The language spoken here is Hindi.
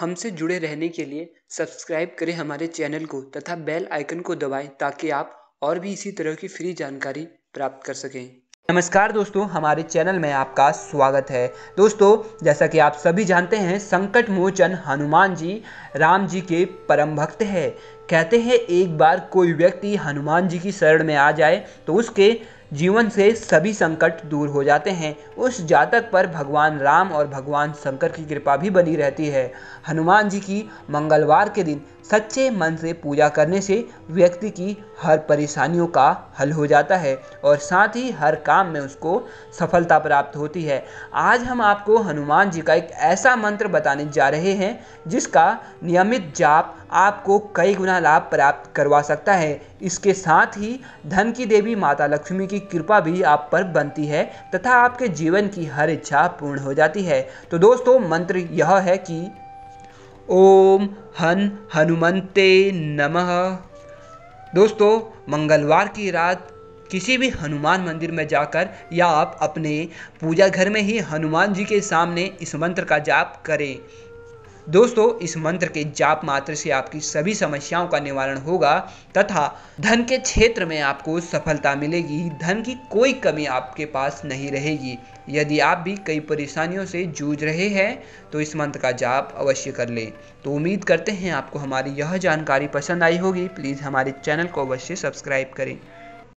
हमसे जुड़े रहने के लिए सब्सक्राइब करें हमारे चैनल को तथा बेल आइकन को दबाएं ताकि आप और भी इसी तरह की फ्री जानकारी प्राप्त कर सकें नमस्कार दोस्तों हमारे चैनल में आपका स्वागत है दोस्तों जैसा कि आप सभी जानते हैं संकट मोचन हनुमान जी राम जी के परम भक्त है कहते हैं एक बार कोई व्यक्ति हनुमान जी की शरण में आ जाए तो उसके जीवन से सभी संकट दूर हो जाते हैं उस जातक पर भगवान राम और भगवान शंकर की कृपा भी बनी रहती है हनुमान जी की मंगलवार के दिन सच्चे मन से पूजा करने से व्यक्ति की हर परेशानियों का हल हो जाता है और साथ ही हर काम में उसको सफलता प्राप्त होती है आज हम आपको हनुमान जी का एक ऐसा मंत्र बताने जा रहे हैं जिसका नियमित जाप आपको कई गुना लाभ प्राप्त करवा सकता है इसके साथ ही धन की देवी माता लक्ष्मी की कृपा भी आप पर बनती है तथा आपके जीवन की हर इच्छा पूर्ण हो जाती है तो दोस्तों मंत्र यह है कि ओम हन हनुमंते नमः दोस्तों मंगलवार की रात किसी भी हनुमान मंदिर में जाकर या आप अपने पूजा घर में ही हनुमान जी के सामने इस मंत्र का जाप करें दोस्तों इस मंत्र के जाप मात्र से आपकी सभी समस्याओं का निवारण होगा तथा धन के क्षेत्र में आपको सफलता मिलेगी धन की कोई कमी आपके पास नहीं रहेगी यदि आप भी कई परेशानियों से जूझ रहे हैं तो इस मंत्र का जाप अवश्य कर लें तो उम्मीद करते हैं आपको हमारी यह जानकारी पसंद आई होगी प्लीज़ हमारे चैनल को अवश्य सब्सक्राइब करें